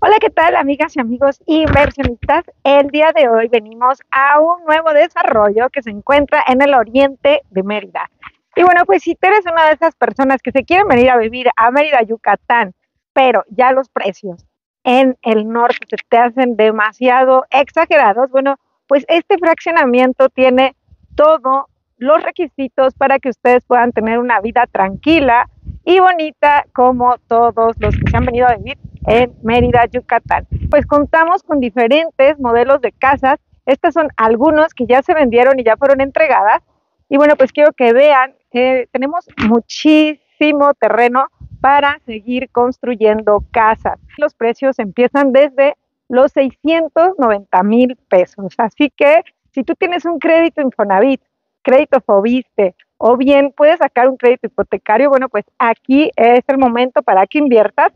Hola, ¿qué tal amigas y amigos inversionistas? El día de hoy venimos a un nuevo desarrollo que se encuentra en el oriente de Mérida. Y bueno, pues si tú eres una de esas personas que se quieren venir a vivir a Mérida, Yucatán, pero ya los precios en el norte se te hacen demasiado exagerados, bueno, pues este fraccionamiento tiene todos los requisitos para que ustedes puedan tener una vida tranquila y bonita como todos los que se han venido a vivir en Mérida, Yucatán. Pues contamos con diferentes modelos de casas. Estas son algunos que ya se vendieron y ya fueron entregadas. Y bueno, pues quiero que vean, que tenemos muchísimo terreno para seguir construyendo casas. Los precios empiezan desde los 690 mil pesos. Así que si tú tienes un crédito Infonavit, crédito Fobiste, o bien puedes sacar un crédito hipotecario, bueno, pues aquí es el momento para que inviertas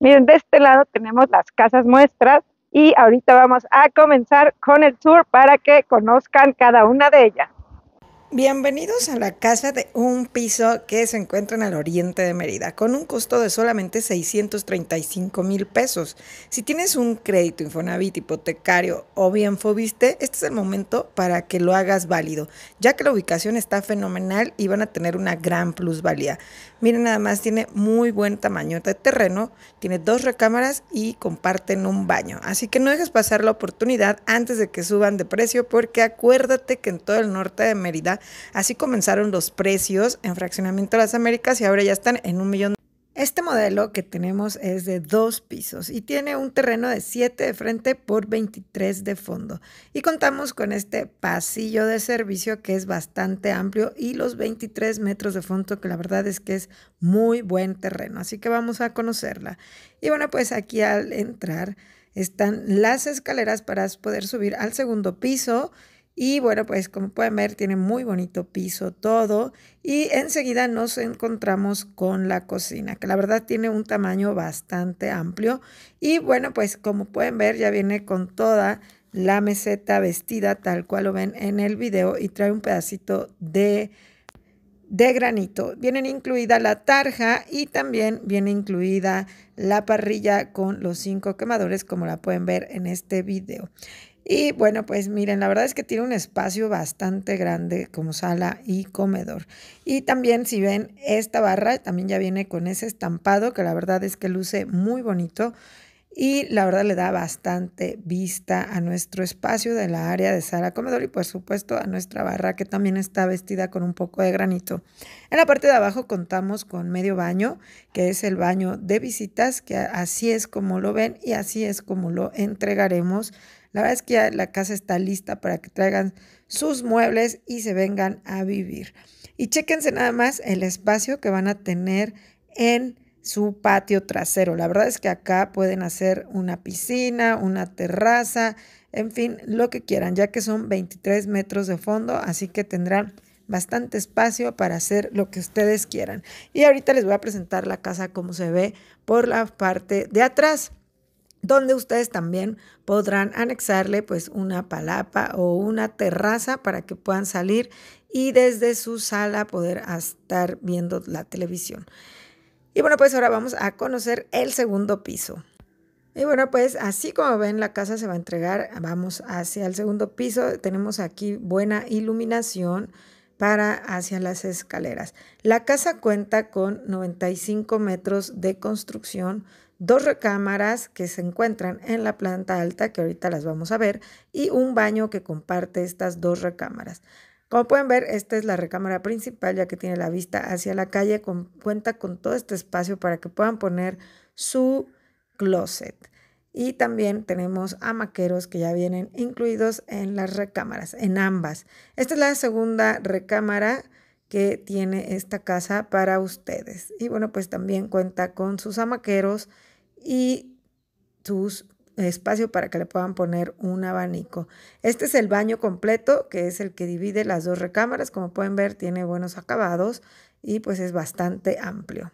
Miren, de este lado tenemos las casas muestras y ahorita vamos a comenzar con el tour para que conozcan cada una de ellas. Bienvenidos a la casa de un piso que se encuentra en el oriente de Mérida, con un costo de solamente 635 mil pesos. Si tienes un crédito Infonavit, hipotecario o bien Fobiste, este es el momento para que lo hagas válido, ya que la ubicación está fenomenal y van a tener una gran plusvalía. Miren, nada más tiene muy buen tamaño de terreno, tiene dos recámaras y comparten un baño. Así que no dejes pasar la oportunidad antes de que suban de precio, porque acuérdate que en todo el norte de Mérida, Así comenzaron los precios en fraccionamiento de las Américas y ahora ya están en un millón. Este modelo que tenemos es de dos pisos y tiene un terreno de 7 de frente por 23 de fondo. Y contamos con este pasillo de servicio que es bastante amplio y los 23 metros de fondo que la verdad es que es muy buen terreno. Así que vamos a conocerla. Y bueno, pues aquí al entrar están las escaleras para poder subir al segundo piso y bueno, pues como pueden ver, tiene muy bonito piso todo. Y enseguida nos encontramos con la cocina, que la verdad tiene un tamaño bastante amplio. Y bueno, pues como pueden ver, ya viene con toda la meseta vestida tal cual lo ven en el video y trae un pedacito de, de granito. Vienen incluida la tarja y también viene incluida la parrilla con los cinco quemadores como la pueden ver en este video. Y bueno, pues miren, la verdad es que tiene un espacio bastante grande como sala y comedor. Y también si ven esta barra, también ya viene con ese estampado que la verdad es que luce muy bonito y la verdad le da bastante vista a nuestro espacio de la área de sala comedor y por supuesto a nuestra barra que también está vestida con un poco de granito. En la parte de abajo contamos con medio baño, que es el baño de visitas, que así es como lo ven y así es como lo entregaremos. La verdad es que ya la casa está lista para que traigan sus muebles y se vengan a vivir. Y chéquense nada más el espacio que van a tener en su patio trasero. La verdad es que acá pueden hacer una piscina, una terraza, en fin, lo que quieran, ya que son 23 metros de fondo, así que tendrán bastante espacio para hacer lo que ustedes quieran. Y ahorita les voy a presentar la casa como se ve por la parte de atrás donde ustedes también podrán anexarle pues una palapa o una terraza para que puedan salir y desde su sala poder estar viendo la televisión. Y bueno, pues ahora vamos a conocer el segundo piso. Y bueno, pues así como ven, la casa se va a entregar, vamos hacia el segundo piso, tenemos aquí buena iluminación para hacia las escaleras. La casa cuenta con 95 metros de construcción, dos recámaras que se encuentran en la planta alta, que ahorita las vamos a ver, y un baño que comparte estas dos recámaras. Como pueden ver, esta es la recámara principal ya que tiene la vista hacia la calle, cuenta con todo este espacio para que puedan poner su closet. Y también tenemos amaqueros que ya vienen incluidos en las recámaras, en ambas. Esta es la segunda recámara que tiene esta casa para ustedes. Y bueno, pues también cuenta con sus amaqueros y sus espacio para que le puedan poner un abanico. Este es el baño completo, que es el que divide las dos recámaras. Como pueden ver, tiene buenos acabados y pues es bastante amplio.